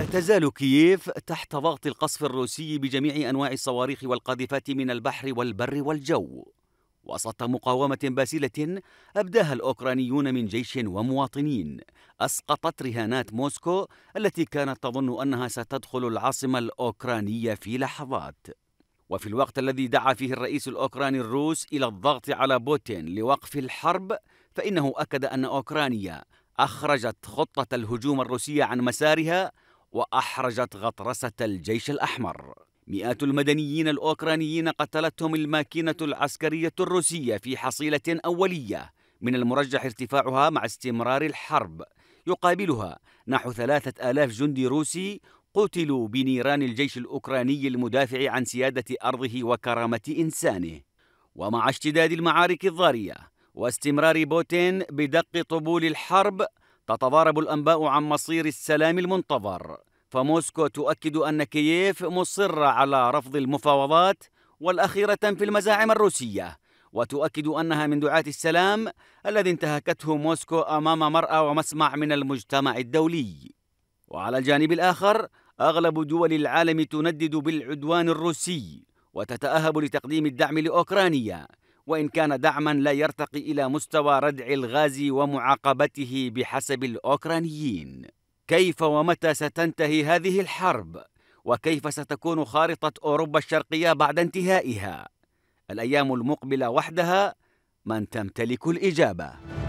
لا تزال كييف تحت ضغط القصف الروسي بجميع انواع الصواريخ والقاذفات من البحر والبر والجو وسط مقاومة باسلة أبداها الأوكرانيون من جيش ومواطنين أسقطت رهانات موسكو التي كانت تظن أنها ستدخل العاصمة الأوكرانية في لحظات وفي الوقت الذي دعا فيه الرئيس الأوكراني الروس إلى الضغط على بوتين لوقف الحرب فإنه أكد أن أوكرانيا أخرجت خطة الهجوم الروسية عن مسارها وأحرجت غطرسة الجيش الأحمر مئات المدنيين الأوكرانيين قتلتهم الماكينة العسكرية الروسية في حصيلة أولية من المرجح ارتفاعها مع استمرار الحرب يقابلها نحو ثلاثة آلاف جندي روسي قتلوا بنيران الجيش الأوكراني المدافع عن سيادة أرضه وكرامة إنسانه ومع اشتداد المعارك الضارية واستمرار بوتين بدق طبول الحرب تتضارب الأنباء عن مصير السلام المنتظر فموسكو تؤكد أن كييف مصرة على رفض المفاوضات والأخيرة في المزاعم الروسية وتؤكد أنها من دعاة السلام الذي انتهكته موسكو أمام مرأى ومسمع من المجتمع الدولي وعلى الجانب الآخر أغلب دول العالم تندد بالعدوان الروسي وتتأهب لتقديم الدعم لأوكرانيا وإن كان دعما لا يرتقي إلى مستوى ردع الغازي ومعاقبته بحسب الأوكرانيين كيف ومتى ستنتهي هذه الحرب وكيف ستكون خارطة أوروبا الشرقية بعد انتهائها الأيام المقبلة وحدها من تمتلك الإجابة